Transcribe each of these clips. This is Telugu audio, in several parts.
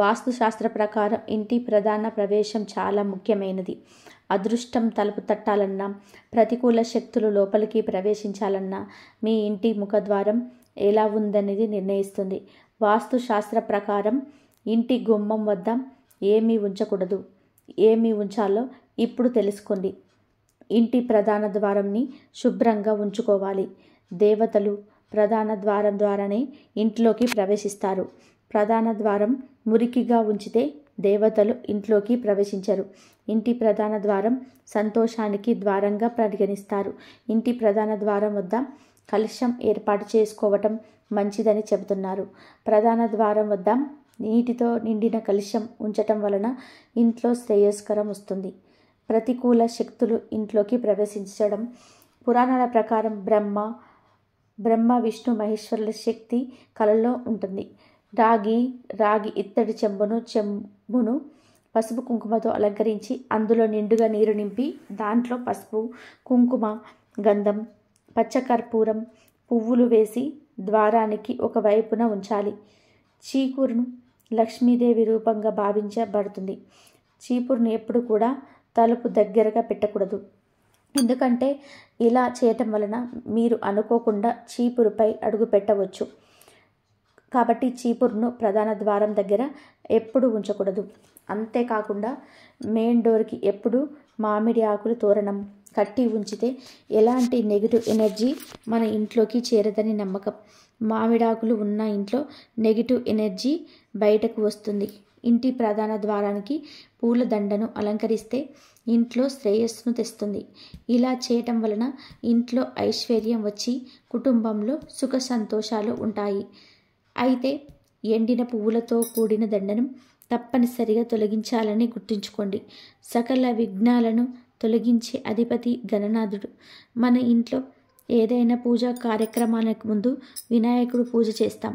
వాస్తుశాస్త్ర ప్రకారం ఇంటి ప్రధాన ప్రవేశం చాలా ముఖ్యమైనది అదృష్టం తలుపు తట్టాలన్నా ప్రతికూల శక్తులు లోపలికి ప్రవేశించాలన్నా మీ ఇంటి ముఖద్వారం ఎలా ఉందనేది నిర్ణయిస్తుంది వాస్తుశాస్త్ర ప్రకారం ఇంటి గుమ్మం వద్ద ఏమీ ఉంచకూడదు ఏమి ఉంచాలో ఇప్పుడు తెలుసుకోండి ఇంటి ప్రధాన ద్వారంని శుభ్రంగా ఉంచుకోవాలి దేవతలు ప్రధాన ద్వారం ద్వారానే ఇంట్లోకి ప్రవేశిస్తారు ప్రధాన ద్వారం మురికిగా ఉంచితే దేవతలు ఇంట్లోకి ప్రవేశించరు ఇంటి ప్రధాన ద్వారం సంతోషానికి ద్వారంగా పరిగణిస్తారు ఇంటి ప్రధాన ద్వారం వద్ద కలుషం ఏర్పాటు చేసుకోవటం మంచిదని చెబుతున్నారు ప్రధాన ద్వారం వద్ద నీటితో నిండిన కలుషం ఉంచటం వలన ఇంట్లో శ్రేయస్కరం వస్తుంది ప్రతికూల శక్తులు ఇంట్లోకి ప్రవేశించడం పురాణాల ప్రకారం బ్రహ్మ బ్రహ్మ విష్ణు మహేశ్వరుల శక్తి కళల్లో ఉంటుంది రాగి రాగి ఇత్తడి చెంబును చెంబును పసుపు కుంకుమతో అలంకరించి అందులో నిండుగా నీరు నింపి దాంట్లో పసుపు కుంకుమ గంధం పచ్చకర్పూరం పువ్వులు వేసి ద్వారానికి ఒక వైపున ఉంచాలి చీకూరును లక్ష్మీదేవి రూపంగా భావించబడుతుంది చీపురును ఎప్పుడు కూడా తలుపు దగ్గరగా పెట్టకూడదు ఎందుకంటే ఇలా చేయటం వలన మీరు అనుకోకుండా చీపురుపై అడుగు పెట్టవచ్చు కాబట్టి చీపురును ప్రధాన ద్వారం దగ్గర ఎప్పుడు ఉంచకూడదు అంతేకాకుండా మెయిన్ డోర్కి ఎప్పుడు మామిడి ఆకులు తోరణం కట్టి ఉంచితే ఎలాంటి నెగిటివ్ ఎనర్జీ మన ఇంట్లోకి చేరదని నమ్మకం మామిడాకులు ఉన్న ఇంట్లో నెగిటివ్ ఎనర్జీ బయటకు వస్తుంది ఇంటి ప్రధాన ద్వారానికి పూల దండను అలంకరిస్తే ఇంట్లో శ్రేయస్సును తెస్తుంది ఇలా చేయటం వలన ఇంట్లో ఐశ్వర్యం వచ్చి కుటుంబంలో సుఖ సంతోషాలు ఉంటాయి అయితే ఎండిన పువ్వులతో కూడిన దండనం తప్పనిసరిగా తొలగించాలని గుర్తుంచుకోండి సకల విఘ్నాలను తొలగించే అధిపతి గణనాథుడు మన ఇంట్లో ఏదైనా పూజా కార్యక్రమాలకు ముందు వినాయకుడు పూజ చేస్తాం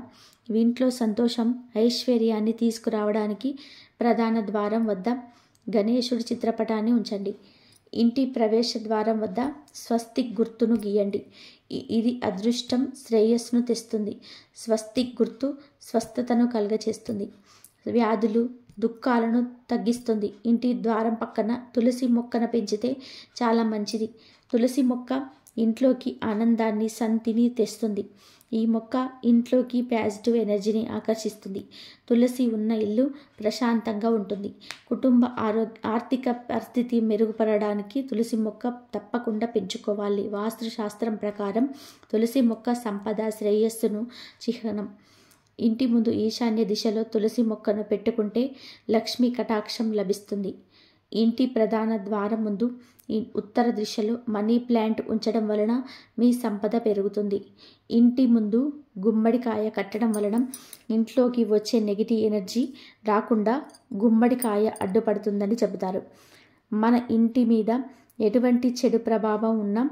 ఇంట్లో సంతోషం ఐశ్వర్యాన్ని తీసుకురావడానికి ప్రధాన ద్వారం వద్ద గణేశుడి చిత్రపటాన్ని ఉంచండి ఇంటి ప్రవేశ ద్వారం వద్ద స్వస్తిక్ గుర్తును గీయండి ఇది అదృష్టం శ్రేయస్సును తెస్తుంది స్వస్తిక్ గుర్తు స్వస్థతను కలుగచేస్తుంది వ్యాధులు దుఃఖాలను తగ్గిస్తుంది ఇంటి ద్వారం పక్కన తులసి మొక్కను పెంచితే చాలా మంచిది తులసి మొక్క ఇంట్లోకి ఆనందాన్ని సంతిని తెస్తుంది ఈ మొక్క ఇంట్లోకి పాజిటివ్ ఎనర్జీని ఆకర్షిస్తుంది తులసి ఉన్న ఇల్లు ప్రశాంతంగా ఉంటుంది కుటుంబ ఆరో ఆర్థిక పరిస్థితి మెరుగుపడడానికి తులసి మొక్క తప్పకుండా పెంచుకోవాలి వాస్తుశాస్త్రం ప్రకారం తులసి మొక్క సంపద శ్రేయస్సును చిహ్నం ఇంటి ముందు ఈశాన్య దిశలో తులసి మొక్కను పెట్టుకుంటే లక్ష్మీ కటాక్షం లభిస్తుంది ఇంటి ప్రధాన ద్వారం ముందు ఈ ఉత్తర దిశలో మనీ ప్లాంట్ ఉంచడం వలన మీ సంపద పెరుగుతుంది ఇంటి ముందు గుమ్మడికాయ కట్టడం వలన ఇంట్లోకి వచ్చే నెగిటివ్ ఎనర్జీ రాకుండా గుమ్మడికాయ అడ్డుపడుతుందని చెబుతారు మన ఇంటి మీద ఎటువంటి చెడు ప్రభావం ఉన్నా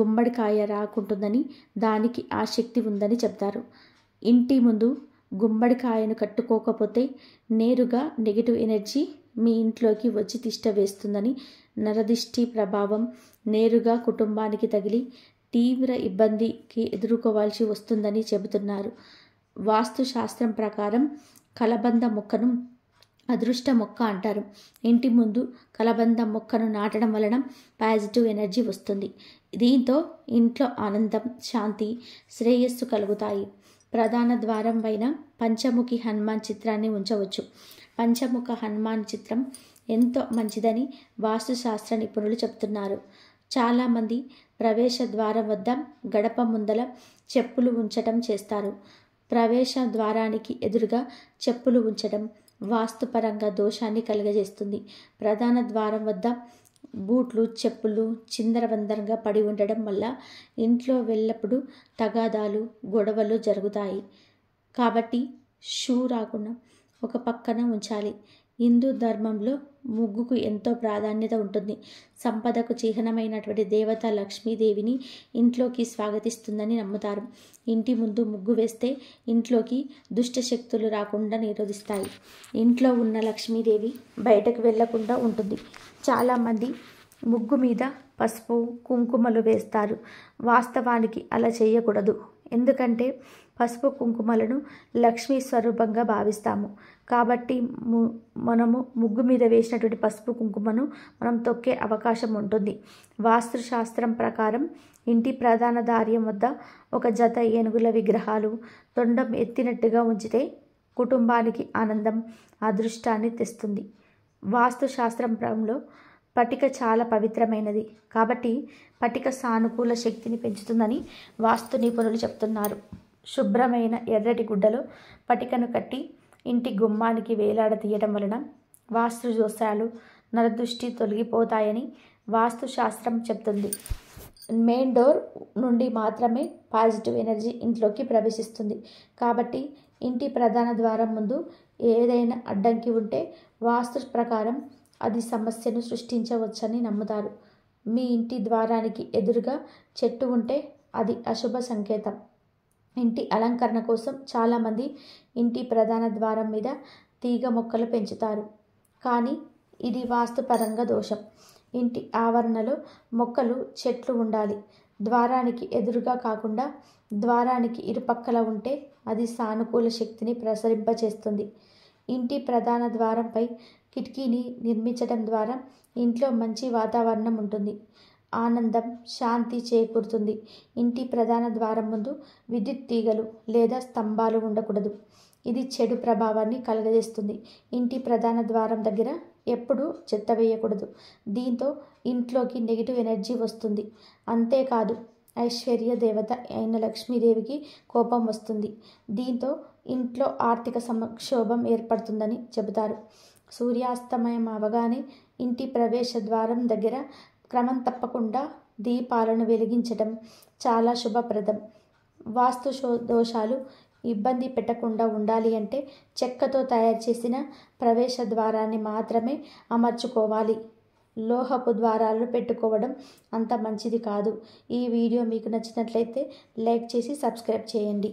గుమ్మడికాయ రాకుంటుందని దానికి ఆ శక్తి ఉందని చెప్తారు ఇంటి ముందు గుమ్మడికాయను కట్టుకోకపోతే నేరుగా నెగిటివ్ ఎనర్జీ మీ ఇంట్లోకి వచ్చి తిష్ట వేస్తుందని నరదిష్టి ప్రభావం నేరుగా కుటుంబానికి తగిలి తీవ్ర ఇబ్బందికి ఎదుర్కోవాల్సి వస్తుందని చెబుతున్నారు వాస్తుశాస్త్రం ప్రకారం కలబంద మొక్కను అదృష్ట మొక్క అంటారు ఇంటి ముందు కలబంద మొక్కను నాటడం వలన పాజిటివ్ ఎనర్జీ వస్తుంది దీంతో ఇంట్లో ఆనందం శాంతి శ్రేయస్సు కలుగుతాయి ప్రధాన ద్వారం పైన పంచముఖి హనుమాన్ చిత్రాన్ని ఉంచవచ్చు పంచముఖ హనుమాన్ చిత్రం ఎంతో మంచిదని వాస్తుశాస్త్ర నిపుణులు చెప్తున్నారు చాలామంది ప్రవేశ ద్వారం వద్ద గడప ముందల చెప్పులు ఉంచటం చేస్తారు ప్రవేశ ద్వారానికి ఎదురుగా చెప్పులు ఉంచడం వాస్తుపరంగా దోషాన్ని కలిగజేస్తుంది ప్రధాన ద్వారం వద్ద బూట్లు చెప్పులు చిందరవందరంగా పడి ఉండడం వల్ల ఇంట్లో వెళ్ళప్పుడు తగాదాలు గొడవలు జరుగుతాయి కాబట్టి షూ రాకుండా ఒక పక్కన ఉంచాలి హిందూ ధర్మంలో ముగ్గుకు ఎంతో ప్రాధాన్యత ఉంటుంది సంపదకు చిహ్నమైనటువంటి దేవత లక్ష్మీదేవిని ఇంట్లోకి స్వాగతిస్తుందని నమ్ముతారు ఇంటి ముందు ముగ్గు వేస్తే ఇంట్లోకి దుష్ట శక్తులు రాకుండా నిరోధిస్తాయి ఇంట్లో ఉన్న లక్ష్మీదేవి బయటకు వెళ్లకుండా ఉంటుంది చాలామంది ముగ్గు మీద పసుపు కుంకుమలు వేస్తారు వాస్తవానికి అలా చేయకూడదు ఎందుకంటే పసుపు కుంకుమలను లక్ష్మీ స్వరూపంగా భావిస్తాము కాబట్టి మనము ముగ్గు మీద వేసినటువంటి పసుపు కుంకుమను మనం తొక్కే అవకాశం ఉంటుంది వాస్తుశాస్త్రం ప్రకారం ఇంటి ప్రధాన దార్యం వద్ద ఒక జత ఏనుగుల విగ్రహాలు తొండం ఎత్తినట్టుగా ఉంచితే కుటుంబానికి ఆనందం అదృష్టాన్ని తెస్తుంది వాస్తుశాస్త్రంలో పటిక చాలా పవిత్రమైనది కాబట్టి పటిక సానుకూల శక్తిని పెంచుతుందని వాస్తు నిపుణులు చెప్తున్నారు శుభ్రమైన ఎర్రటి గుడ్డలో పటికను కట్టి ఇంటి గుమ్మానికి వేలాడ తీయటం వలన వాస్తు దోషాలు నరదృష్టి తొలగిపోతాయని వాస్తు శాస్త్రం చెప్తుంది మెయిన్ డోర్ నుండి మాత్రమే పాజిటివ్ ఎనర్జీ ఇంట్లోకి ప్రవేశిస్తుంది కాబట్టి ఇంటి ప్రధాన ద్వారం ముందు ఏదైనా అడ్డంకి ఉంటే వాస్తు ప్రకారం అది సమస్యను సృష్టించవచ్చని నమ్ముతారు మీ ఇంటి ద్వారానికి ఎదురుగా చెట్టు ఉంటే అది అశుభ సంకేతం ఇంటి అలంకరణ కోసం చాలామంది ఇంటి ప్రధాన ద్వారం మీద తీగ మొక్కలు పెంచుతారు కానీ ఇది వాస్తుపరంగా దోషం ఇంటి ఆవరణలో మొక్కలు చెట్లు ఉండాలి ద్వారానికి ఎదురుగా కాకుండా ద్వారానికి ఇరుపక్కల ఉంటే అది సానుకూల శక్తిని ప్రసరింపచేస్తుంది ఇంటి ప్రధాన ద్వారంపై కిటికీని నిర్మించడం ద్వారా ఇంట్లో మంచి వాతావరణం ఉంటుంది ఆనందం శాంతి చేకూరుతుంది ఇంటి ప్రధాన ద్వారం ముందు విద్యుత్ తీగలు లేదా స్తంభాలు ఉండకూడదు ఇది చెడు ప్రభావాన్ని కలగజేస్తుంది ఇంటి ప్రధాన ద్వారం దగ్గర ఎప్పుడూ చెత్త వేయకూడదు దీంతో ఇంట్లోకి నెగిటివ్ ఎనర్జీ వస్తుంది అంతేకాదు ఐశ్వర్య దేవత అయిన లక్ష్మీదేవికి కోపం వస్తుంది దీంతో ఇంట్లో ఆర్థిక సంక్షోభం ఏర్పడుతుందని చెబుతారు సూర్యాస్తమయం అవగానే ఇంటి ప్రవేశ ద్వారం దగ్గర క్రమం తప్పకుండా దీపాలను వెలిగించడం చాలా శుభప్రదం వాస్తు దోషాలు ఇబ్బంది పెట్టకుండా ఉండాలి అంటే చెక్కతో తయారు చేసిన ప్రవేశ ద్వారాన్ని మాత్రమే అమర్చుకోవాలి లోహపు ద్వారాలను పెట్టుకోవడం అంత మంచిది కాదు ఈ వీడియో మీకు నచ్చినట్లయితే లైక్ చేసి సబ్స్క్రైబ్ చేయండి